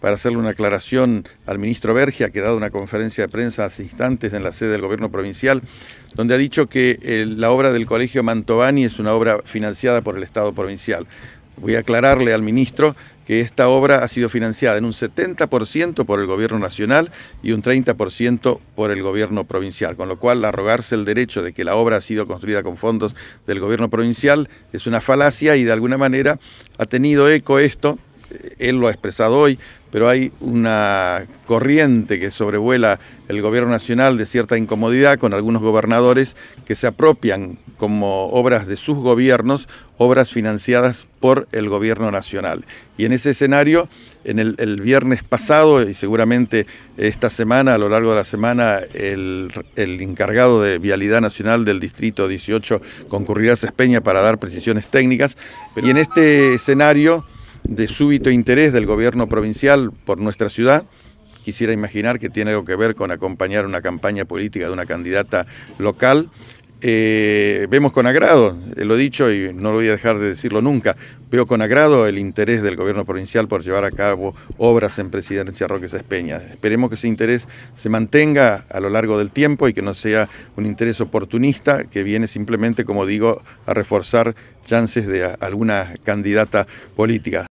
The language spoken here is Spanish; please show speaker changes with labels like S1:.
S1: para hacerle una aclaración al ministro Bergia, que ha dado una conferencia de prensa hace instantes en la sede del gobierno provincial, donde ha dicho que eh, la obra del Colegio Mantovani es una obra financiada por el Estado provincial. Voy a aclararle al ministro que esta obra ha sido financiada en un 70% por el gobierno nacional y un 30% por el gobierno provincial, con lo cual arrogarse el derecho de que la obra ha sido construida con fondos del gobierno provincial es una falacia y de alguna manera ha tenido eco esto él lo ha expresado hoy, pero hay una corriente que sobrevuela el gobierno nacional de cierta incomodidad con algunos gobernadores que se apropian como obras de sus gobiernos, obras financiadas por el gobierno nacional. Y en ese escenario, en el, viernes pasado y seguramente esta semana, a lo largo de la semana, el, el encargado de Vialidad Nacional del Distrito 18 concurrirá a Cespeña para dar precisiones técnicas. Y en este escenario de súbito interés del gobierno provincial por nuestra ciudad. Quisiera imaginar que tiene algo que ver con acompañar una campaña política de una candidata local. Eh, vemos con agrado, eh, lo he dicho y no lo voy a dejar de decirlo nunca, veo con agrado el interés del gobierno provincial por llevar a cabo obras en Presidencia Roque Espeña. Esperemos que ese interés se mantenga a lo largo del tiempo y que no sea un interés oportunista que viene simplemente, como digo, a reforzar chances de alguna candidata política.